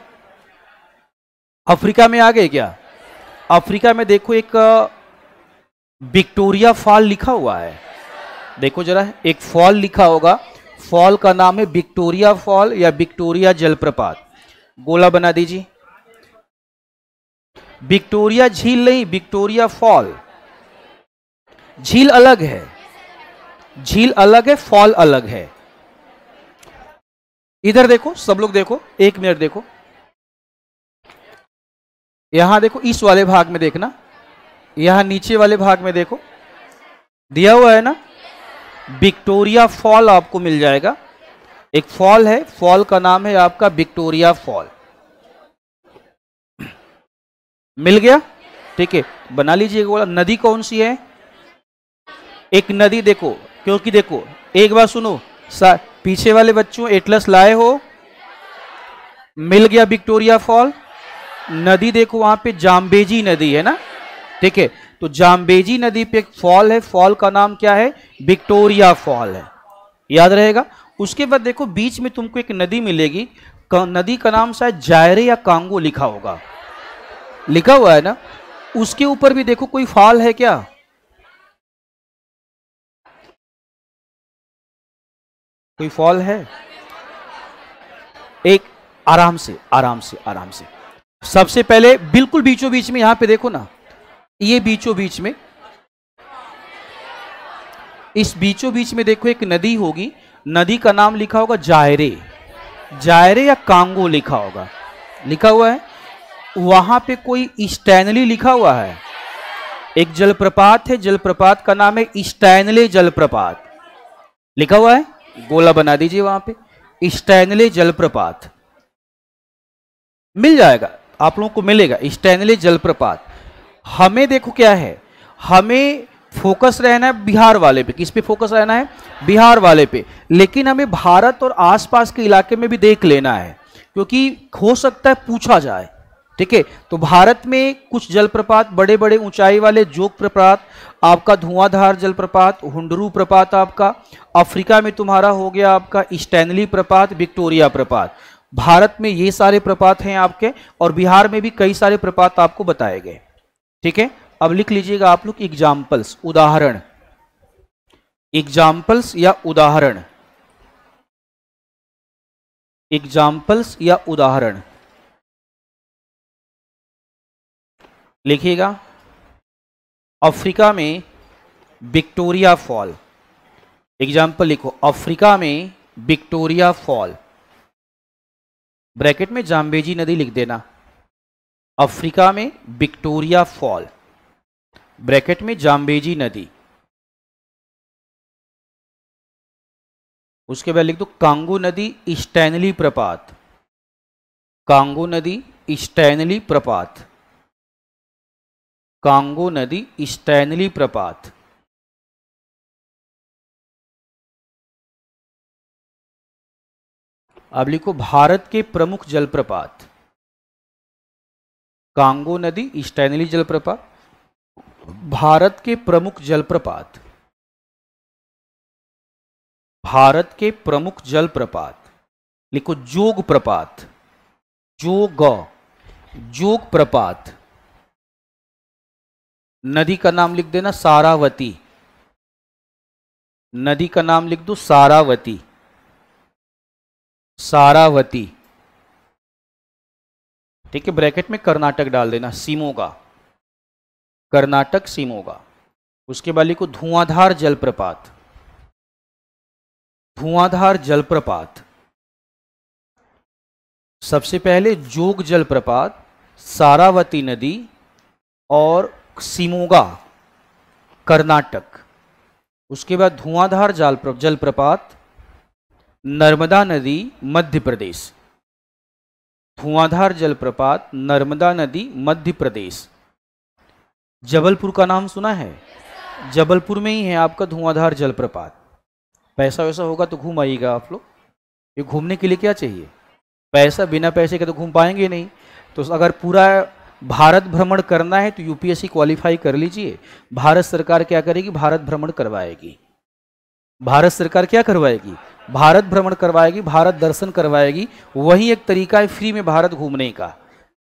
अफ्रीका में आ गए क्या अफ्रीका में देखो एक विक्टोरिया फॉल लिखा हुआ है देखो जरा एक फॉल लिखा होगा फॉल का नाम है विक्टोरिया फॉल या विक्टोरिया जलप्रपात गोला बना दीजिए विक्टोरिया झील नहीं विक्टोरिया फॉल झील अलग है झील अलग है फॉल अलग है इधर देखो सब लोग देखो एक मिनट देखो यहां देखो इस वाले भाग में देखना यहां नीचे वाले भाग में देखो दिया हुआ है ना विक्टोरिया फॉल आपको मिल जाएगा एक फॉल है फॉल का नाम है आपका विक्टोरिया फॉल मिल गया ठीक है बना लीजिए बोला नदी कौन सी है एक नदी देखो क्योंकि देखो एक बार सुनो पीछे वाले बच्चों एटलस लाए हो मिल गया विक्टोरिया फॉल नदी देखो वहां पे जाम्बेजी नदी है ना ठीक है तो जाम्बेजी नदी पे एक फॉल है फॉल का नाम क्या है विक्टोरिया फॉल है याद रहेगा उसके बाद देखो बीच में तुमको एक नदी मिलेगी नदी का नाम शायद जायरे या कांगो लिखा होगा लिखा हुआ है ना उसके ऊपर भी देखो कोई फाल है क्या कोई फॉल है एक आराम से आराम से आराम से सबसे पहले बिल्कुल बीचों बीच में यहां पे देखो ना ये बीचों बीच में इस बीचों बीच में देखो एक नदी होगी नदी का नाम लिखा होगा जायरे जायरे या कांगो लिखा होगा लिखा हुआ है वहां पे कोई स्टैनली लिखा हुआ है एक जलप्रपात है जलप्रपात का नाम है स्टैनले जलप्रपात लिखा हुआ है गोला बना दीजिए वहां पे स्टैनले जलप्रपात मिल जाएगा आप लोगों को मिलेगा स्टैनले जलप्रपात हमें देखो क्या है हमें फोकस रहना है बिहार वाले पे किस पे फोकस रहना है बिहार वाले पे लेकिन हमें भारत और आसपास के इलाके में भी देख लेना है क्योंकि हो सकता है पूछा जाए ठीक है तो भारत में कुछ जलप्रपात बड़े बड़े ऊंचाई वाले जोग प्रपात आपका धुआंधार जलप्रपात हुडरू प्रपात आपका अफ्रीका में तुम्हारा हो गया आपका स्टैनली प्रपात विक्टोरिया प्रपात भारत में ये सारे प्रपात हैं आपके और बिहार में भी कई सारे प्रपात आपको बताए गए ठीक है अब लिख लीजिएगा आप लोग एग्जाम्पल्स उदाहरण एग्जाम्पल्स या उदाहरण एग्जाम्पल्स या उदाहरण लिखिएगा अफ्रीका में विक्टोरिया फॉल एग्जाम्पल लिखो अफ्रीका में विक्टोरिया फॉल ब्रैकेट में जाम्बेजी नदी लिख देना अफ्रीका में विक्टोरिया फॉल ब्रैकेट में जाम्बेजी नदी उसके बाद लिख दो कांगो नदी स्टैनली प्रपात कांगो नदी स्टैनली प्रपात कांगो नदी स्टैनली प्रपात अब लिखो भारत के प्रमुख जलप्रपात कांगो नदी स्टैनली जलप्रपात भारत के प्रमुख जलप्रपात भारत के प्रमुख जलप्रपात लिखो जोग प्रपात जोग जोग प्रपात नदी का नाम लिख देना सारावती नदी का नाम लिख दो सारावती सारावती ठीक है ब्रैकेट में कर्नाटक डाल देना सीमोगा कर्नाटक सीमोगा उसके बाद लिखो धुआंधार जलप्रपात धुआंधार जलप्रपात सबसे पहले जोग जलप्रपात सारावती नदी और सिमोगा कर्नाटक उसके बाद धुआंधार जाल जलप्रपात नर्मदा नदी मध्य प्रदेश धुआंधार जलप्रपात नर्मदा नदी मध्य प्रदेश जबलपुर का नाम सुना है जबलपुर में ही है आपका धुआंधार जलप्रपात पैसा वैसा होगा तो घूम आइएगा आप लोग ये घूमने के लिए क्या चाहिए पैसा बिना पैसे के तो घूम पाएंगे नहीं तो अगर पूरा भारत भ्रमण करना है तो यूपीएससी क्वालिफाई कर लीजिए भारत सरकार क्या करेगी भारत भ्रमण करवाएगी भारत सरकार क्या करवाएगी भारत भ्रमण करवाएगी भारत दर्शन करवाएगी वही एक तरीका है फ्री में भारत घूमने का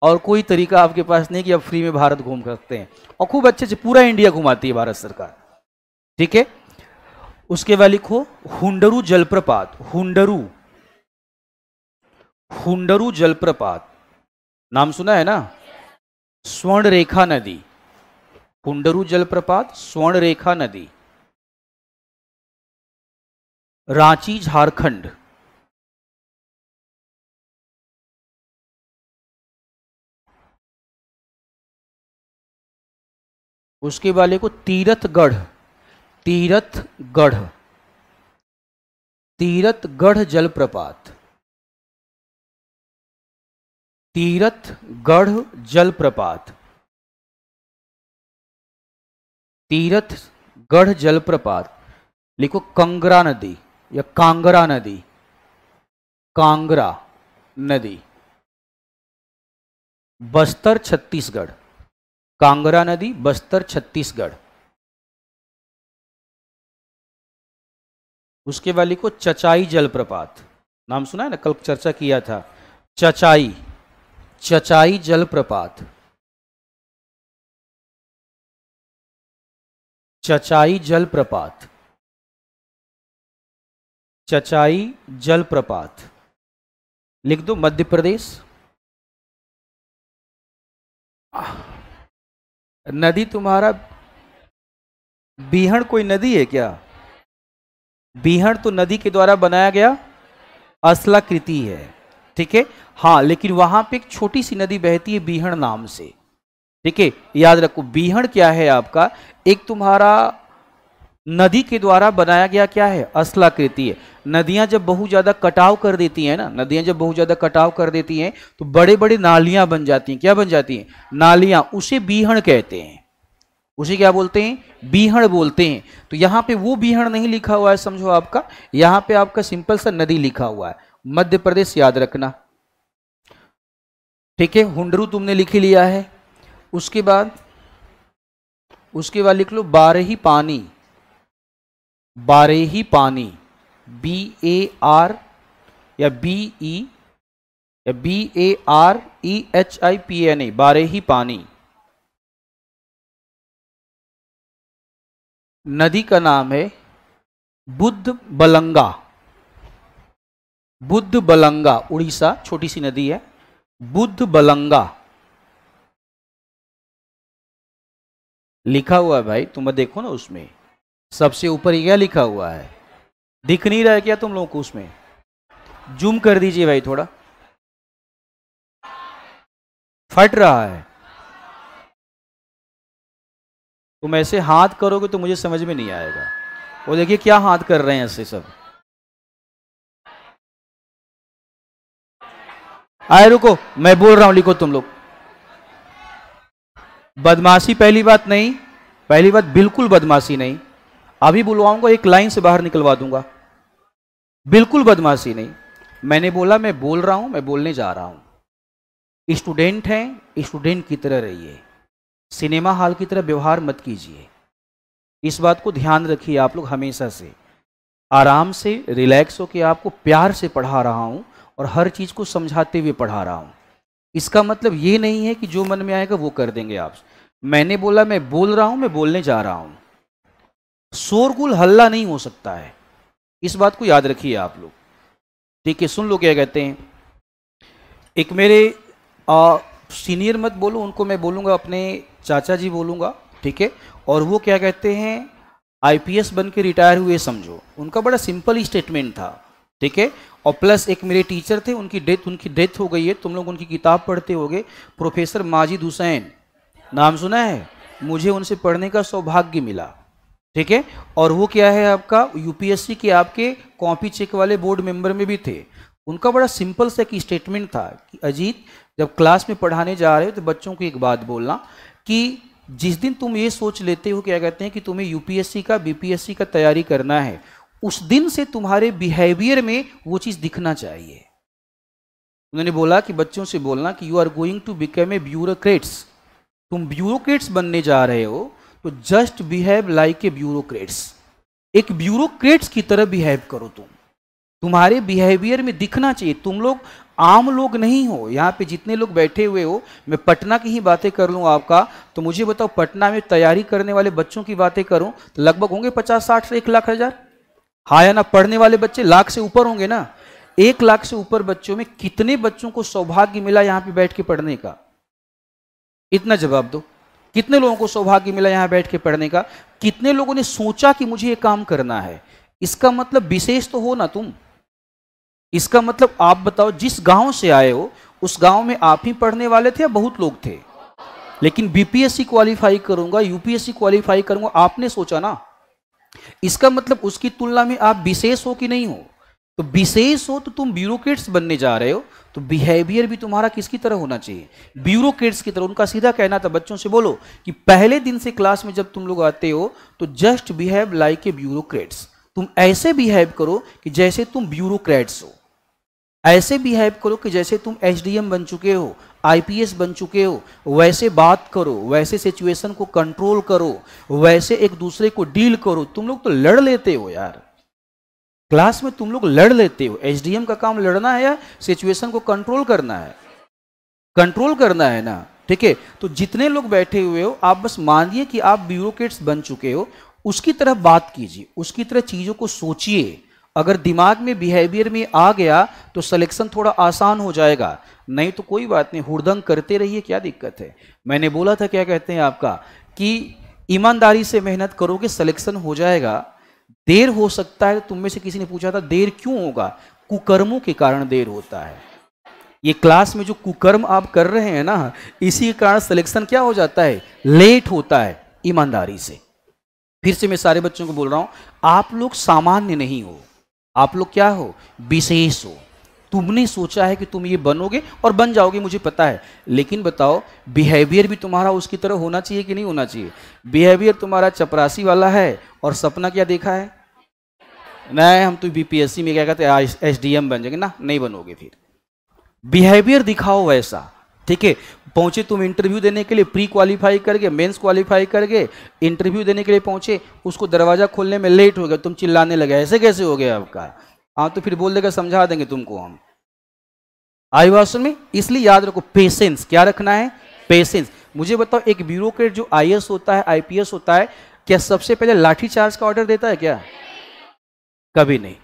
और कोई तरीका आपके पास नहीं कि आप फ्री में भारत घूम सकते हैं और खूब अच्छे से पूरा इंडिया घुमाती है भारत सरकार ठीक है उसके बाद लिखो हुडरू जलप्रपात हुडरू हुडरू जलप्रपात नाम सुना है ना स्वर्णरेखा नदी कुंडरू जलप्रपात स्वर्णरेखा नदी रांची झारखंड उसके वाले को तीरथगढ़ तीरथगढ़ तीरथगढ़ जलप्रपात तीरथगढ़ जलप्रपात तीरथगढ़ जलप्रपात लिखो कंगरा नदी या कांगरा नदी कांगरा नदी बस्तर छत्तीसगढ़ कांगरा नदी बस्तर छत्तीसगढ़ उसके बाद लिखो चचाई जलप्रपात नाम सुना है ना कल चर्चा किया था चचाई चचाई जलप्रपात चचाई जलप्रपात चचाई जलप्रपात लिख दो मध्य प्रदेश नदी तुम्हारा बीहण कोई नदी है क्या बीहण तो नदी के द्वारा बनाया गया असलाकृति है ठीक है हाँ लेकिन वहां पे एक छोटी सी नदी बहती है बीहण नाम से ठीक है याद रखो बीहण क्या है आपका एक तुम्हारा नदी के द्वारा बनाया गया क्या है असलाकृति है नदियां जब बहुत ज़्यादा कटाव कर देती हैं ना नदियां जब बहुत ज़्यादा कटाव कर देती हैं तो बड़े बड़े नालियां बन जाती हैं क्या बन जाती हैं नालियां उसे बीहण कहते हैं उसे क्या बोलते हैं बीहण बोलते हैं तो यहां पे वो बीहण नहीं लिखा हुआ है समझो आपका यहां पे आपका सिंपल सा नदी लिखा हुआ है मध्य प्रदेश याद रखना ठीक है हुंडरू तुमने लिख ही लिया है उसके बाद उसके बाद लिख लो बारही Barehipani Barehipani B A R या बी ई e या B A R E H I P N A Barehipani नदी का नाम है बुद्ध बलंगा बुद्ध बलंगा उड़ीसा छोटी सी नदी है बुद्ध बलंगा लिखा हुआ है भाई तुम देखो ना उसमें सबसे ऊपर क्या लिखा हुआ है दिख नहीं रहा है क्या तुम लोगों को उसमें जूम कर दीजिए भाई थोड़ा फट रहा है तुम ऐसे हाथ करोगे तो मुझे समझ में नहीं आएगा वो देखिए क्या हाथ कर रहे हैं ऐसे सब आए रुको मैं बोल रहा हूं लिखो तुम लोग बदमाशी पहली बात नहीं पहली बात बिल्कुल बदमाशी नहीं अभी बुलवाऊंगा एक लाइन से बाहर निकलवा दूंगा बिल्कुल बदमाशी नहीं मैंने बोला मैं बोल रहा हूं मैं बोलने जा रहा हूं स्टूडेंट हैं स्टूडेंट की तरह रहिए सिनेमा हॉल की तरह व्यवहार मत कीजिए इस बात को ध्यान रखिए आप लोग हमेशा से आराम से रिलैक्स होकर आपको प्यार से पढ़ा रहा हूं और हर चीज़ को समझाते हुए पढ़ा रहा हूँ इसका मतलब ये नहीं है कि जो मन में आएगा वो कर देंगे आप मैंने बोला मैं बोल रहा हूँ मैं बोलने जा रहा हूँ शोरगुल हल्ला नहीं हो सकता है इस बात को याद रखिए आप लोग ठीक है सुन लो क्या कहते हैं एक मेरे आ, सीनियर मत बोलो उनको मैं बोलूँगा अपने चाचा जी बोलूँगा ठीक है और वो क्या कहते हैं आईपीएस बन के रिटायर हुए समझो उनका बड़ा सिंपल स्टेटमेंट था ठीक है और प्लस एक मेरे टीचर थे उनकी डेथ उनकी डेथ हो गई है तुम लोग उनकी किताब पढ़ते होगे प्रोफेसर माजिद हुसैन नाम सुना है मुझे उनसे पढ़ने का सौभाग्य मिला ठीक है और वो क्या है आपका यूपीएससी के आपके कॉपी चेक वाले बोर्ड मेंबर में भी थे उनका बड़ा सिंपल सा एक स्टेटमेंट था कि अजीत जब क्लास में पढ़ाने जा रहे हो तो बच्चों को एक बात बोलना कि जिस दिन तुम ये सोच लेते हो क्या कहते हैं कि तुम्हें यूपीएससी का बीपीएससी का तैयारी करना है उस दिन से तुम्हारे बिहेवियर में वो चीज दिखना चाहिए उन्होंने बोला कि बच्चों से बोलना कि you are going to become a bureaucrats तुम ब्यूरोक्रेट्स बनने जा रहे हो तो just behave like a bureaucrats एक ब्यूरोक्रेट्स की तरह बिहेव करो तुम तुम्हारे बिहेवियर में दिखना चाहिए तुम लोग आम लोग नहीं हो यहाँ पे जितने लोग बैठे हुए हो मैं पटना की ही बातें कर लूँ आपका तो मुझे बताओ पटना में तैयारी करने वाले बच्चों की बातें करूँ तो लगभग होंगे पचास साठ से एक लाख हज़ार हाँ या ना पढ़ने वाले बच्चे लाख से ऊपर होंगे ना एक लाख से ऊपर बच्चों में कितने बच्चों को सौभाग्य मिला यहाँ पे बैठ के पढ़ने का इतना जवाब दो कितने लोगों को सौभाग्य मिला यहाँ बैठ के पढ़ने का कितने लोगों ने सोचा कि मुझे ये काम करना है इसका मतलब विशेष तो हो ना तुम इसका मतलब आप बताओ जिस गांव से आए हो उस गांव में आप ही पढ़ने वाले थे या बहुत लोग थे लेकिन बीपीएससी क्वालिफाई करूंगा यूपीएससी क्वालिफाई करूंगा आपने सोचा ना इसका मतलब उसकी तुलना में आप विशेष हो कि नहीं हो तो विशेष हो तो तुम ब्यूरोक्रेट्स बनने जा रहे हो तो बिहेवियर भी तुम्हारा किसकी तरह होना चाहिए ब्यूरोक्रेट्स की तरह उनका सीधा कहना था बच्चों से बोलो कि पहले दिन से क्लास में जब तुम लोग आते हो तो just behave like a bureaucrats तुम ऐसे बिहेव करो कि जैसे तुम ब्यूरोक्रेट्स हो ऐसे बिहेव करो कि जैसे तुम एच बन चुके हो आईपीएस बन चुके हो वैसे बात करो वैसे सिचुएशन को कंट्रोल करो वैसे एक दूसरे को डील करो तुम लोग तो लड़ लेते हो यार क्लास में तुम लोग लड़ लेते हो एसडीएम का काम लड़ना है या सिचुएशन को कंट्रोल करना है कंट्रोल करना है ना ठीक है तो जितने लोग बैठे हुए हो आप बस मानिए कि आप ब्यूरोक्रेट्स बन चुके हो उसकी तरह बात कीजिए उसकी तरह चीज़ों को सोचिए अगर दिमाग में बिहेवियर में आ गया तो सिलेक्शन थोड़ा आसान हो जाएगा नहीं तो कोई बात नहीं हुड़दंग करते रहिए क्या दिक्कत है मैंने बोला था क्या कहते हैं आपका कि ईमानदारी से मेहनत करोगे सिलेक्शन हो जाएगा देर हो सकता है तुम में से किसी ने पूछा था देर क्यों होगा कुकर्मों के कारण देर होता है ये क्लास में जो कुकर्म आप कर रहे हैं ना इसी के कारण सिलेक्शन क्या हो जाता है लेट होता है ईमानदारी से फिर से मैं सारे बच्चों को बोल रहा हूं आप लोग सामान्य नहीं हो आप लोग क्या हो विशेष हो तुमने सोचा है कि तुम ये बनोगे और बन जाओगे मुझे पता है लेकिन बताओ बिहेवियर भी तुम्हारा उसकी तरह होना चाहिए कि नहीं होना चाहिए बिहेवियर तुम्हारा चपरासी वाला है और सपना क्या देखा है नहीं हम तो बीपीएससी में क्या कहते हैं एम बन जाएंगे ना नहीं बनोगे फिर बिहेवियर दिखाओ वैसा ठीक है पहुंचे तुम इंटरव्यू देने के लिए प्री क्वालिफाई करके मेंस क्वालिफाई करके इंटरव्यू देने के लिए पहुंचे उसको दरवाज़ा खोलने में लेट हो गया तुम चिल्लाने लगे ऐसे कैसे हो गया आपका हाँ तो फिर बोल देगा समझा देंगे तुमको हम आई वास्तव में इसलिए याद रखो पेशेंस क्या रखना है पेशेंस मुझे बताओ एक ब्यूरोक्रेट जो आई होता है आई होता है क्या सबसे पहले लाठी चार्ज का ऑर्डर देता है क्या कभी नहीं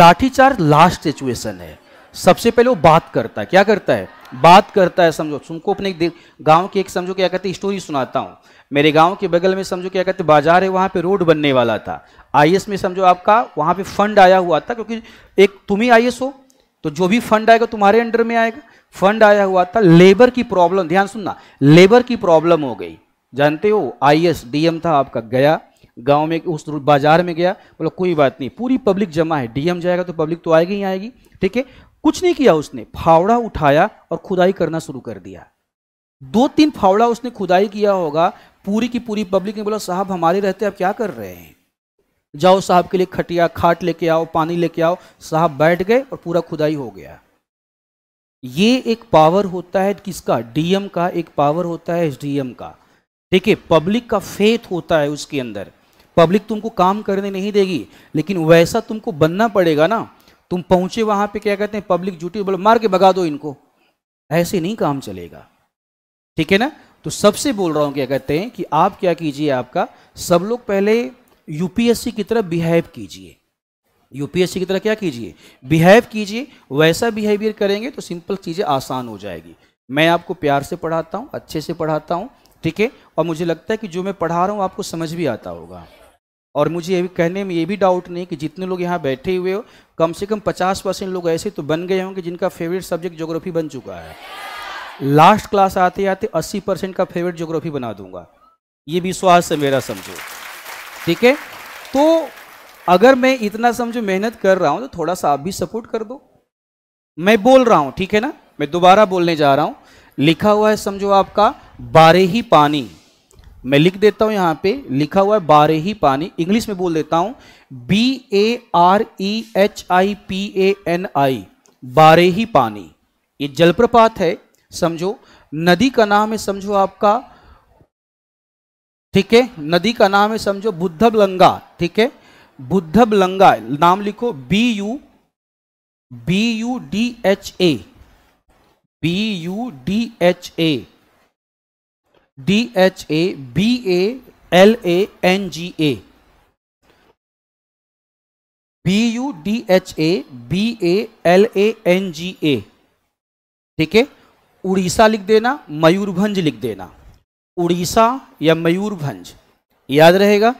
लाठी चार्ज लास्ट सिचुएशन है सबसे पहले वो बात करता है क्या करता है बात करता है समझो तुमको अपने गांव की एक समझो क्या कहते स्टोरी सुनाता हूँ मेरे गांव के बगल में समझो क्या कहते बाजार है वहाँ पे रोड बनने वाला था आई में समझो आपका वहाँ पे फंड आया हुआ था क्योंकि एक तुम ही आई हो तो जो भी फंड आएगा तुम्हारे अंडर में आएगा फंड आया हुआ था लेबर की प्रॉब्लम ध्यान सुनना लेबर की प्रॉब्लम हो गई जानते हो आई डीएम था आपका गया गांव में उस बाजार में गया बोला कोई बात नहीं पूरी पब्लिक जमा है डीएम जाएगा तो पब्लिक तो आएगी ही आएगी ठीक है कुछ नहीं किया उसने फावड़ा उठाया और खुदाई करना शुरू कर दिया दो तीन फावड़ा उसने खुदाई किया होगा पूरी की पूरी पब्लिक ने बोला साहब हमारे रहते आप क्या कर रहे हैं जाओ साहब के लिए खटिया खाट लेके आओ पानी लेके आओ साहब बैठ गए और पूरा खुदाई हो गया ये एक पावर होता है किसका डीएम का एक पावर होता है एसडीएम का ठीक है पब्लिक का फेथ होता है उसके अंदर पब्लिक तुमको काम करने नहीं देगी लेकिन वैसा तुमको बनना पड़ेगा ना तुम पहुंचे वहां पे क्या कहते हैं पब्लिक ड्यूटी बोलो मार के भगा दो इनको ऐसे नहीं काम चलेगा ठीक है ना तो सबसे बोल रहा हूं क्या कहते हैं कि आप क्या कीजिए आपका सब लोग पहले यूपीएससी की तरह बिहेव कीजिए यूपीएससी की तरह क्या कीजिए बिहेव कीजिए वैसा बिहेवियर करेंगे तो सिंपल चीज़ें आसान हो जाएगी मैं आपको प्यार से पढ़ाता हूँ अच्छे से पढ़ाता हूँ ठीक है और मुझे लगता है कि जो मैं पढ़ा रहा हूँ आपको समझ भी आता होगा और मुझे भी कहने में ये भी डाउट नहीं कि जितने लोग यहाँ बैठे हुए हो कम से कम 50 परसेंट लोग ऐसे तो बन गए होंगे जिनका फेवरेट सब्जेक्ट ज्योग्राफी बन चुका है लास्ट क्लास आते आते 80 परसेंट का फेवरेट ज्योग्राफी बना दूंगा ये विश्वास है मेरा समझो ठीक है तो अगर मैं इतना समझो मेहनत कर रहा हूँ तो थोड़ा सा आप भी सपोर्ट कर दो मैं बोल रहा हूँ ठीक है ना मैं दोबारा बोलने जा रहा हूँ लिखा हुआ है समझो आपका बारे ही पानी मैं लिख देता हूं यहां पे लिखा हुआ है बारे ही पानी इंग्लिश में बोल देता हूं B A R E H I P A N I बारे ही पानी ये जलप्रपात है समझो नदी का नाम है समझो आपका ठीक है नदी का नाम है समझो बुद्धब लंगा ठीक है बुद्धब लंगा नाम लिखो B U B U D H A B U D H A D H A B A L A N G A B U D H A B A L A N G A ठीक है उड़ीसा लिख देना मयूरभंज लिख देना उड़ीसा या मयूरभंज याद रहेगा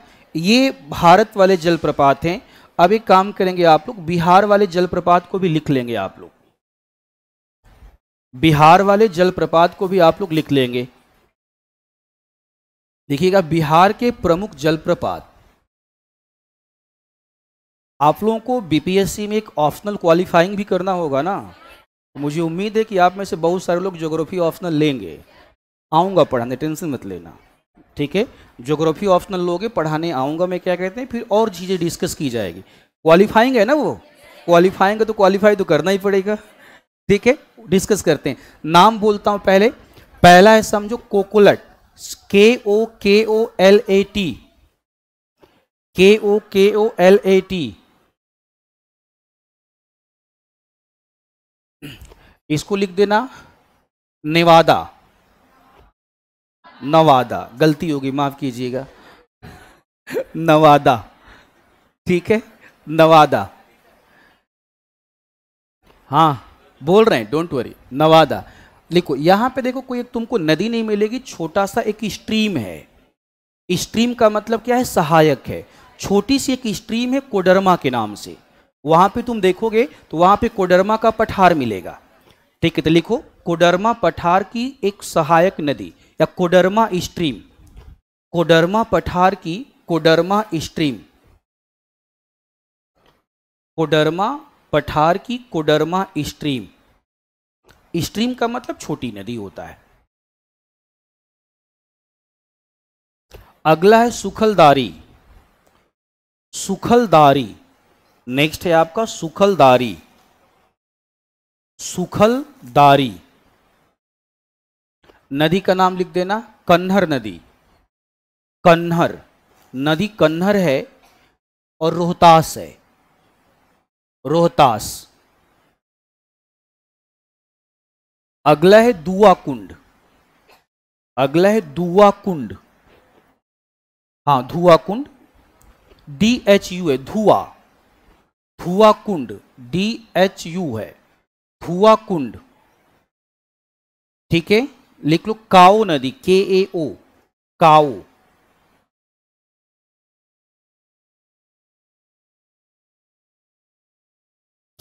ये भारत वाले जलप्रपात हैं अब एक काम करेंगे आप लोग बिहार वाले जलप्रपात को भी लिख लेंगे आप लोग बिहार वाले जलप्रपात को भी आप लोग लिख लेंगे देखिएगा बिहार के प्रमुख जलप्रपात आप लोगों को बीपीएससी में एक ऑप्शनल क्वालिफाइंग भी करना होगा ना तो मुझे उम्मीद है कि आप में से बहुत सारे लोग ज्योग्राफी ऑप्शनल लेंगे आऊँगा पढ़ाने टेंशन मत लेना ठीक है ज्योग्राफी ऑप्शनल लोगे पढ़ाने आऊँगा मैं क्या कहते हैं फिर और चीज़ें डिस्कस की जाएगी क्वालिफाइंग है ना वो क्वालिफाइंग है तो क्वालिफाई तो करना ही पड़ेगा ठीक है डिस्कस करते हैं नाम बोलता हूँ पहले पहला है समझो कोकोलट के ओ के ओ एल ए टी के ओ के ओ एल ए टी इसको लिख देना नेवादा नवादा गलती होगी माफ कीजिएगा नवादा ठीक है नवादा हाँ बोल रहे हैं डोंट वरी नवादा देखो यहां पे देखो कोई एक तुमको नदी नहीं मिलेगी छोटा सा एक स्ट्रीम है स्ट्रीम का मतलब क्या है सहायक है छोटी सी एक स्ट्रीम है कोडरमा के नाम से वहां पे तुम देखोगे तो वहां पे कोडरमा का पठार मिलेगा ठीक है तो लिखो कोडरमा पठार की एक सहायक नदी या कोडरमा स्ट्रीम कोडरमा पठार की कोडरमा स्ट्रीम कोडरमा पठार की कोडरमा स्ट्रीम स्ट्रीम का मतलब छोटी नदी होता है अगला है सुखलदारी सुखलदारी नेक्स्ट है आपका सुखलदारी सुखलदारी नदी का नाम लिख देना कन्हर नदी कन्हर नदी कन्हर है और रोहतास है रोहतास अगला है दुआ कुंड अगला है दुआ कुंड हाँ धुआ कुंड डी एच यू है धुआ धुआ कुंड डी एच यू है धुआ कुंड ठीक है लिख लो काओ नदी के ए ओ काओ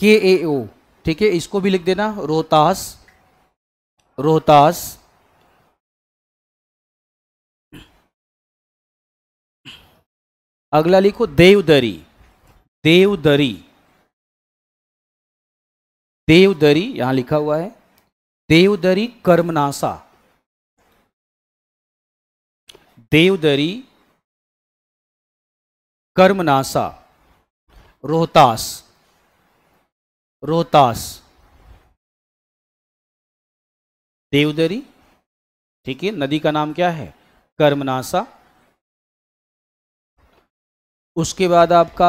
के ए ओ ठीक है इसको भी लिख देना रोहतास रोहतास अगला लिखो देवदरी देवदरी देवदरी यहां लिखा हुआ है देवदरी कर्मनाशा देवदरी कर्मनाशा रोहतास रोहतास देवदरी ठीक है नदी का नाम क्या है कर्मनासा उसके बाद आपका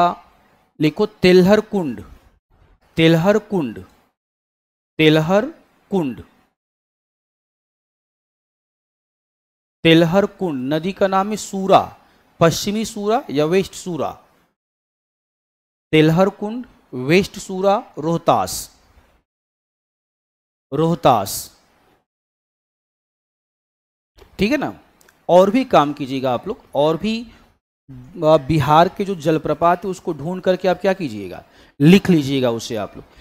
लिखो तेलहर कुंड तेलहर कुंड तेलहर कुंड तेलहर कुंड नदी का नाम है सूरा पश्चिमी सूरा या वेस्ट सूरा तेलहर कुंड वेस्ट सूरा रोहतास रोहतास ठीक है ना और भी काम कीजिएगा आप लोग और भी बिहार के जो जलप्रपात है उसको ढूंढ करके आप क्या कीजिएगा लिख लीजिएगा उसे आप लोग